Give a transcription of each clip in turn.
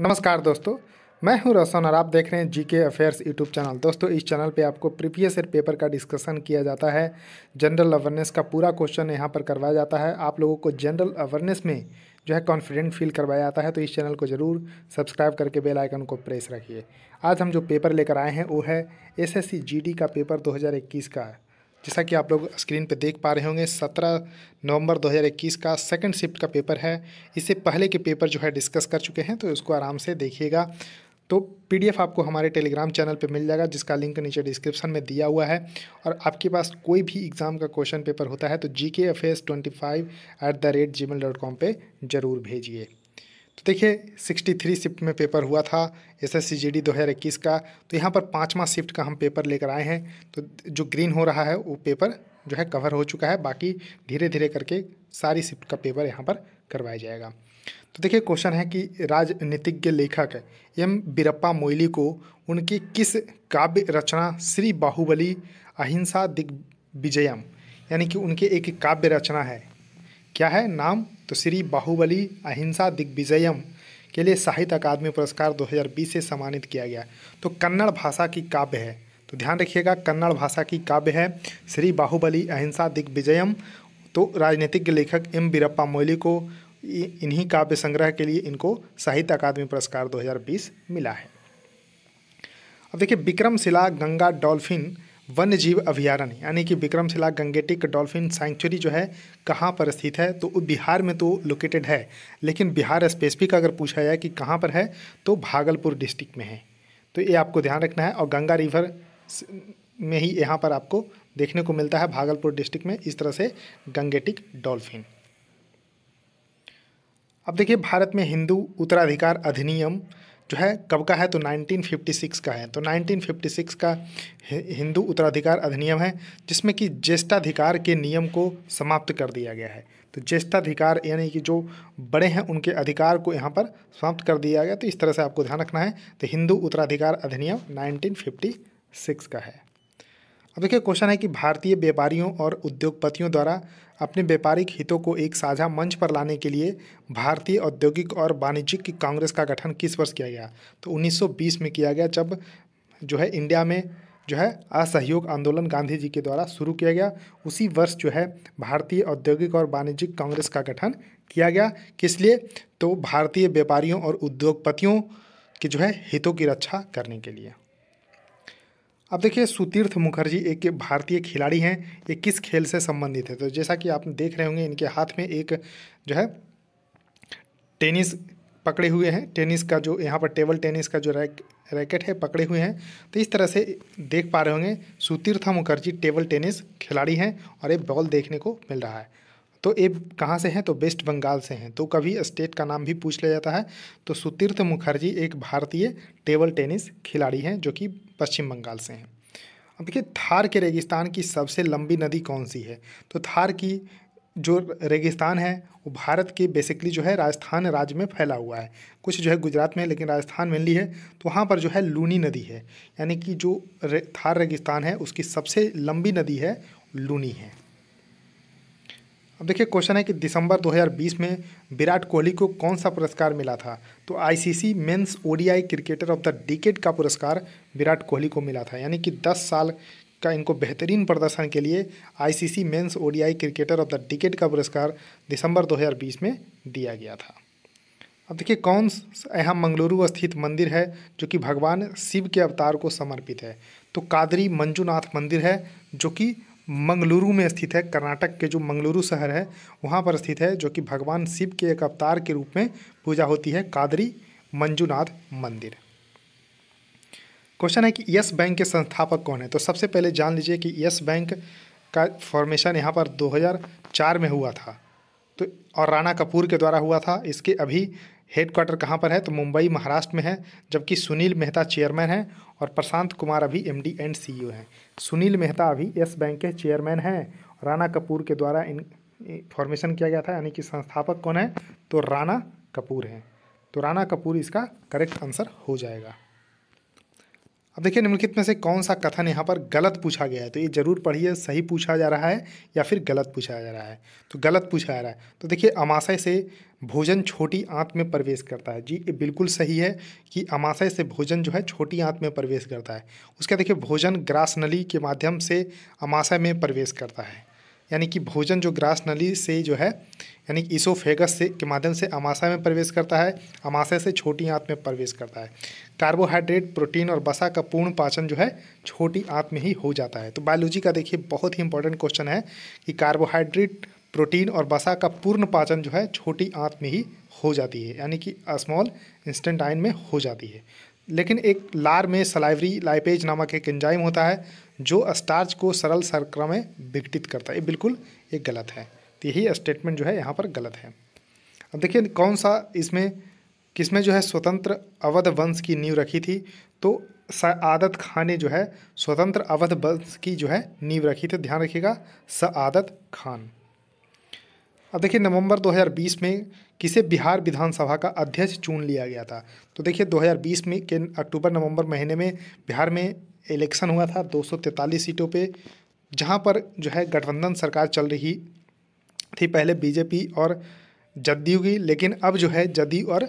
नमस्कार दोस्तों मैं हूं रोशन और आप देख रहे हैं जी के अफेयर्स यूट्यूब चैनल दोस्तों इस चैनल पे आपको प्रीवियस ईयर पेपर का डिस्कशन किया जाता है जनरल अवेयरनेस का पूरा क्वेश्चन यहां पर करवाया जाता है आप लोगों को जनरल अवेयरनेस में जो है कॉन्फिडेंट फील करवाया जाता है तो इस चैनल को ज़रूर सब्सक्राइब करके बेल आइकन को प्रेस रखिए आज हम जो पेपर लेकर आए हैं वो है एस एस का पेपर दो का है जैसा कि आप लोग स्क्रीन पर देख पा रहे होंगे सत्रह नवंबर 2021 का सेकंड शिफ्ट का पेपर है इससे पहले के पेपर जो है डिस्कस कर चुके हैं तो उसको आराम से देखिएगा तो पीडीएफ आपको हमारे टेलीग्राम चैनल पे मिल जाएगा जिसका लिंक नीचे डिस्क्रिप्शन में दिया हुआ है और आपके पास कोई भी एग्ज़ाम का क्वेश्चन पेपर होता है तो G K F S twenty five the rate G mail dot com पर ज़रूर भेजिए तो देखिए 63 शिफ्ट में पेपर हुआ था S S C G D दो हज़ार इक्कीस का तो यहाँ पर पाँचवा शिफ्ट का हम पेपर लेकर आए हैं तो जो ग्रीन हो रहा है वो पेपर जो है कवर हो चुका है बाकी धीरे धीरे करके सारी शिफ्ट का पेपर यहाँ पर करवाया जाएगा तो देखिए क्वेश्चन है कि राजनीतिज्ञ लेखक एम बीरप्पा मोइली को उनकी किस काव्य रचना श्री बाहुबली अहिंसा दिग्विजयम यानी कि उनके एक काव्य रचना है क्या है नाम तो श्री बाहुबली अहिंसा दिग्विजयम के लिए साहित्य अकादमी पुरस्कार 2020 से सम्मानित किया गया तो कन्नड़ भाषा की काव्य है तो ध्यान रखिएगा कन्नड़ भाषा की काव्य है श्री बाहुबली अहिंसा दिग्विजयम तो राजनीतिज्ञ लेखक एम बीरप्पा मोइली को इन्हीं काव्य संग्रह के लिए इनको साहित्य अकादमी पुरस्कार 2020 मिला है अब देखिए विक्रमशिला गंगा डॉल्फिन वन्य जीव अभ्यारण्य यानी कि विक्रमशिला गंगेटिक डॉल्फिन सेंचुरी जो है कहाँ पर स्थित है तो बिहार में तो लोकेटेड है लेकिन बिहार स्पेसिफिक अगर पूछा जाए कि कहाँ पर है तो भागलपुर डिस्ट्रिक्ट में है तो ये आपको ध्यान रखना है और गंगा रिवर में ही यहाँ पर आपको देखने को मिलता है भागलपुर डिस्ट्रिक्ट में इस तरह से गंगेटिक डॉल्फिन अब देखिए भारत में हिंदू उत्तराधिकार अधिनियम जो है कब का है तो 1956 का है तो 1956 का हिंदू उत्तराधिकार अधिनियम है जिसमें कि ज्येष्ठाधिकार के नियम को समाप्त कर दिया गया है तो ज्येष्ठाधिकार यानी कि जो बड़े हैं उनके अधिकार को यहाँ पर समाप्त कर दिया गया तो इस तरह से आपको ध्यान रखना है तो हिंदू उत्तराधिकार अधिनियम 1956 का है अब देखिए क्वेश्चन है कि भारतीय व्यापारियों और उद्योगपतियों द्वारा अपने व्यापारिक हितों को एक साझा मंच पर लाने के लिए भारतीय औद्योगिक और वाणिज्यिक कांग्रेस का गठन किस वर्ष किया गया तो 1920 में किया गया जब जो है इंडिया में जो है असहयोग आंदोलन गांधी जी के द्वारा शुरू किया गया उसी वर्ष जो है भारतीय औद्योगिक और वाणिज्यिक कांग्रेस का गठन किया गया किस लिए तो भारतीय व्यापारियों और उद्योगपतियों के जो है हितों की रक्षा करने के लिए अब देखिए सुतीर्थ मुखर्जी एक भारतीय खिलाड़ी हैं ये किस खेल से संबंधित है तो जैसा कि आप देख रहे होंगे इनके हाथ में एक जो है टेनिस पकड़े हुए हैं टेनिस का जो यहाँ पर टेबल टेनिस का जो रैक रैकेट है पकड़े हुए हैं तो इस तरह से देख पा रहे होंगे सुतीर्था मुखर्जी टेबल टेनिस खिलाड़ी हैं और ये बॉल देखने को मिल रहा है तो ये कहाँ से हैं तो वेस्ट बंगाल से हैं तो कभी स्टेट का नाम भी पूछ लिया जाता है तो सुतीर्थ मुखर्जी एक भारतीय टेबल टेनिस खिलाड़ी हैं जो कि पश्चिम बंगाल से हैं अब देखिए थार के रेगिस्तान की सबसे लंबी नदी कौन सी है तो थार की जो रेगिस्तान है वो भारत के बेसिकली जो है राजस्थान राज्य में फैला हुआ है कुछ जो है गुजरात में लेकिन राजस्थान मेनली है तो वहाँ पर जो है लूनी नदी है यानी कि जो रे, थार रेगिस्तान है उसकी सबसे लंबी नदी है लूनी है अब देखिए क्वेश्चन है कि दिसंबर 2020 में विराट कोहली को कौन सा पुरस्कार मिला था तो ICC men's ODI cricketer of the decade का पुरस्कार विराट कोहली को मिला था यानी कि 10 साल का इनको बेहतरीन प्रदर्शन के लिए ICC men's ODI cricketer of the decade का पुरस्कार दिसंबर 2020 में दिया गया था अब देखिए कौन यहाँ मंगलुरु स्थित मंदिर है जो कि भगवान शिव के अवतार को समर्पित है तो कादरी मंजूनाथ मंदिर है जो कि मंगलुरु में स्थित है कर्नाटक के जो मंगलुरु शहर है वहाँ पर स्थित है जो कि भगवान शिव के एक अवतार के रूप में पूजा होती है कादरी मंजूनाथ मंदिर क्वेश्चन है कि यस बैंक के संस्थापक कौन है तो सबसे पहले जान लीजिए कि यस बैंक का फॉर्मेशन यहाँ पर 2004 में हुआ था तो और राणा कपूर के द्वारा हुआ था इसके अभी हेडक्वार्टर कहाँ पर है तो मुंबई महाराष्ट्र में है जबकि सुनील मेहता चेयरमैन हैं और प्रशांत कुमार अभी एमडी एंड सीईओ हैं सुनील मेहता अभी येस बैंक के चेयरमैन हैं राणा कपूर के द्वारा इन फॉर्मेशन किया गया था यानी कि संस्थापक कौन है तो राणा कपूर हैं तो राणा कपूर इसका करेक्ट आंसर हो जाएगा अब देखिए निम्नलिखित में से कौन सा कथन यहाँ पर गलत पूछा गया है तो ये जरूर पढ़िए सही पूछा जा रहा है या फिर गलत पूछा जा रहा है तो गलत पूछा जा रहा है तो देखिए अमाशय से भोजन छोटी आंत में प्रवेश करता है जी ये बिल्कुल सही है कि अमाशय से भोजन जो है छोटी आंत में प्रवेश करता है उसका देखिए भोजन ग्रास नली के माध्यम से अमाशय में प्रवेश करता है यानी कि भोजन जो ग्रास नली से जो है यानी कि इसोफेगस से के माध्यम से अमाशा में प्रवेश करता है अमाशय से छोटी आंत में प्रवेश करता है कार्बोहाइड्रेट प्रोटीन और बसा का पूर्ण पाचन जो है छोटी आंत में ही हो जाता है तो बायोलॉजी का देखिए बहुत ही इंपॉर्टेंट क्वेश्चन है कि कार्बोहाइड्रेट प्रोटीन और बसा का पूर्ण पाचन जो है छोटी आंत में ही हो जाती है यानी कि स्मॉल इंस्टेंटाइन में हो जाती है लेकिन एक लार में सलाइवरी लाइपेज नामक एक एंजाइम होता है जो स्टार्च को सरल सरक्रम में विघटित करता है ये बिल्कुल ये गलत है तो यही स्टेटमेंट जो है यहाँ पर गलत है अब देखिए कौन सा इसमें किसमें जो है स्वतंत्र अवध वंश की नींव रखी थी तो आदत खां ने जो है स्वतंत्र अवध वंश की जो है नींव रखी थी ध्यान रखिएगा स आदत खान अब देखिए नवंबर 2020 में किसे बिहार विधानसभा का अध्यक्ष चुन लिया गया था तो देखिए 2020 में के अक्टूबर नवंबर महीने में बिहार में इलेक्शन हुआ था दो सीटों पे जहां पर जो है गठबंधन सरकार चल रही थी पहले बीजेपी और जदयू की लेकिन अब जो है जदयू और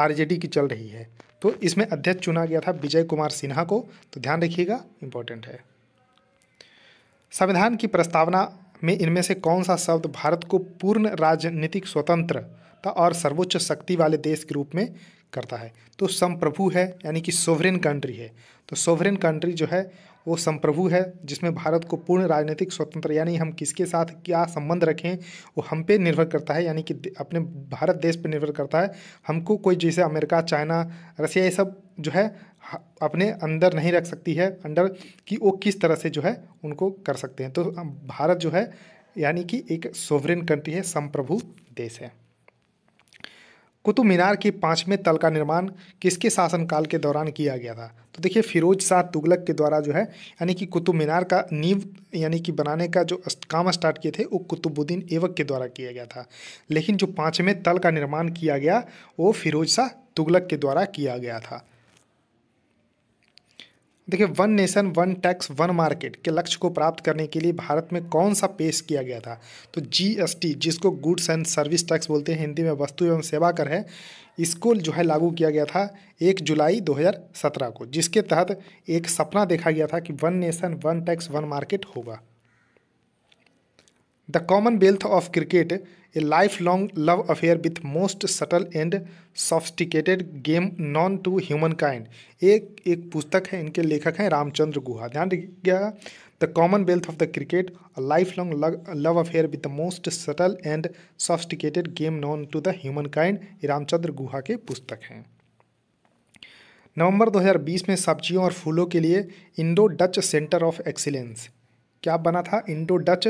आरजेडी की चल रही है तो इसमें अध्यक्ष चुना गया था विजय कुमार सिन्हा को तो ध्यान रखिएगा इम्पोर्टेंट है संविधान की प्रस्तावना में इनमें से कौन सा शब्द भारत को पूर्ण राजनीतिक स्वतंत्रता और सर्वोच्च शक्ति वाले देश के रूप में करता है तो संप्रभु है यानी कि सोवरेन कंट्री है तो सोवरेन कंट्री जो है वो संप्रभु है जिसमें भारत को पूर्ण राजनीतिक स्वतंत्र यानी हम किसके साथ क्या संबंध रखें वो हम पे निर्भर करता है यानी कि अपने भारत देश पर निर्भर करता है हमको कोई जैसे अमेरिका चाइना रसिया ये सब जो है अपने अंदर नहीं रख सकती है अंडर कि वो किस तरह से जो है उनको कर सकते हैं तो भारत जो है यानी कि एक सोवरेन कंट्री है संप्रभु देश है कुतुब मीनार के पाँचवें तल का निर्माण किसके शासनकाल के दौरान किया गया था तो देखिए फिरोज शाह तुगलक के द्वारा जो है यानी कि कुतुब मीनार का नींव यानी कि बनाने का जो काम स्टार्ट किए थे वो कुतुबुद्दीन एवक के द्वारा किया गया था लेकिन जो पाँचवें तल का निर्माण किया गया वो फिरोज शाह तुगलक के द्वारा किया गया था देखिए one nation one tax one market के लक्ष्य को प्राप्त करने के लिए भारत में कौन सा पेश किया गया था तो जीएसटी जिसको गुड्स एंड सर्विस टैक्स बोलते हैं हिंदी में वस्तु एवं सेवा कर है इसको जो है लागू किया गया था एक जुलाई 2017 को जिसके तहत एक सपना देखा गया था कि one nation one tax one market होगा the commonwealth of cricket a life long love affair with most subtle and sophisticated game known to human kind एक एक पुस्तक है इनके लेखक हैं रामचंद्र गुहा ध्यान रखिएगा the commonwealth of the cricket a life long love affair with the most subtle and sophisticated game known to the human kind ये रामचंद्र गुहा के पुस्तक हैं नवंबर 2020 में सब्जियों और फूलों के लिए Indo Dutch centre of excellence क्या बना था इंडो डच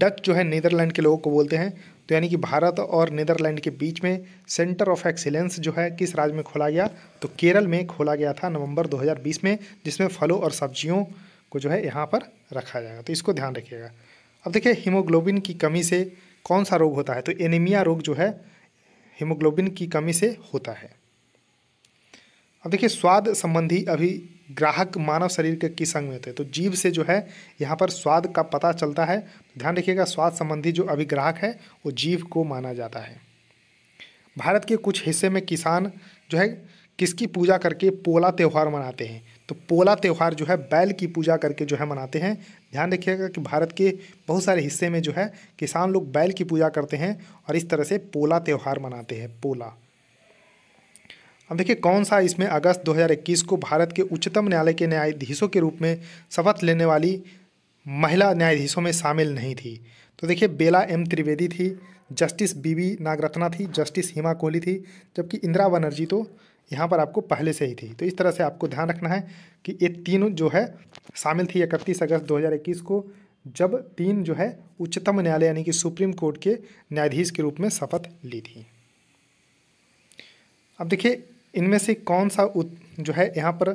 डच जो है नीदरलैंड के लोगों को बोलते हैं तो यानी कि भारत और नीदरलैंड के बीच में सेंटर ऑफ एक्सीलेंस जो है किस राज्य में खोला गया तो केरल में खोला गया था नवंबर 2020 में जिसमें फलों और सब्जियों को जो है यहाँ पर रखा जाएगा तो इसको ध्यान रखिएगा अब देखिए हीमोग्लोबिन की कमी से कौन सा रोग होता है तो एनीमिया रोग जो है हीमोग्लोबिन की कमी से होता है अब देखिए स्वाद संबंधी अभी ग्राहक मानव शरीर के किस अंग में होते हैं तो जीव से जो है यहाँ पर स्वाद का पता चलता है ध्यान रखिएगा स्वाद संबंधी जो अभी ग्राहक है वो जीव को माना जाता है भारत के कुछ हिस्से में किसान जो है किसकी पूजा करके पोला त्यौहार मनाते हैं तो पोला त्यौहार जो है बैल की पूजा करके जो है मनाते हैं ध्यान रखिएगा कि भारत के बहुत सारे हिस्से में जो है किसान लोग बैल की पूजा करते हैं और इस तरह से पोला त्यौहार मनाते हैं पोला अब देखिए कौन सा इसमें अगस्त 2021 को भारत के उच्चतम न्यायालय के न्यायाधीशों के रूप में शपथ लेने वाली महिला न्यायाधीशों में शामिल नहीं थी तो देखिए बेला एम त्रिवेदी थी जस्टिस बीबी नागरत्ना थी जस्टिस हिमा कोहली थी जबकि इंदिरा बनर्जी तो यहाँ पर आपको पहले से ही थी तो इस तरह से आपको ध्यान रखना है कि ये तीनों जो है शामिल थी इकतीस अगस्त 2021 को जब तीन जो है उच्चतम न्यायालय यानी कि सुप्रीम कोर्ट के न्यायाधीश के रूप में शपथ ली थी अब देखिए इनमें से कौन सा उत, जो है यहाँ पर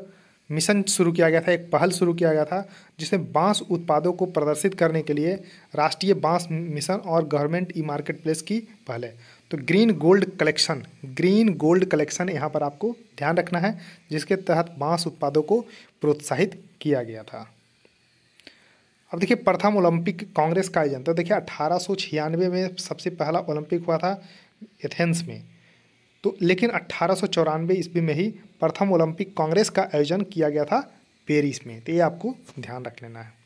मिशन शुरू किया गया था एक पहल शुरू किया गया था जिसमें बांस उत्पादों को प्रदर्शित करने के लिए राष्ट्रीय बांस मिशन और गवर्नमेंट ई मार्केट प्लेस की पहल है तो green gold collection green gold collection यहाँ पर आपको ध्यान रखना है जिसके तहत बांस उत्पादों को प्रोत्साहित किया गया था अब देखिए प्रथम ओलंपिक कांग्रेस का आयोजन तो देखिए अठारह में सबसे पहला ओलंपिक हुआ था एथेंस में तो लेकिन अट्ठारह ईस्वी में ही प्रथम ओलंपिक कांग्रेस का आयोजन किया गया था पेरिस में तो ये आपको ध्यान रख लेना है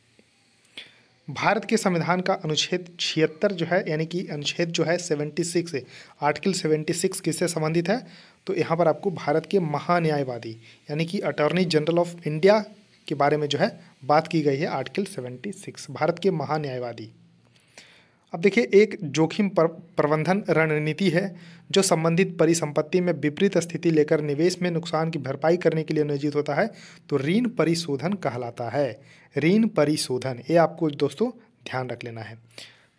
भारत के संविधान का अनुच्छेद छिहत्तर जो है यानी कि अनुच्छेद जो है seventy six article seventy six किससे संबंधित है तो यहाँ पर आपको भारत के महान्यायवादी यानी कि अटॉर्नी जनरल ऑफ इंडिया के बारे में जो है बात की गई है आर्टिकल सेवेंटी सिक्स भारत के महान्यायवादी अब देखिए एक जोखिम प्रबंधन रणनीति है जो संबंधित परिसंपत्ति में विपरीत स्थिति लेकर निवेश में नुकसान की भरपाई करने के लिए नियोजित होता है तो ऋण परिशोधन कहलाता है ऋण परिशोधन ये आपको दोस्तों ध्यान रख लेना है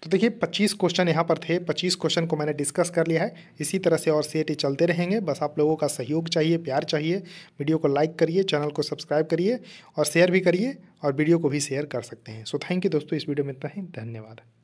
तो देखिए 25 क्वेश्चन यहाँ पर थे 25 क्वेश्चन को मैंने डिस्कस कर लिया है इसी तरह से और सेट चलते रहेंगे बस आप लोगों का सहयोग चाहिए प्यार चाहिए वीडियो को लाइक करिए चैनल को सब्सक्राइब करिए और शेयर भी करिए और वीडियो को भी शेयर कर सकते हैं सो थैंक यू दोस्तों इस वीडियो में इतना ही धन्यवाद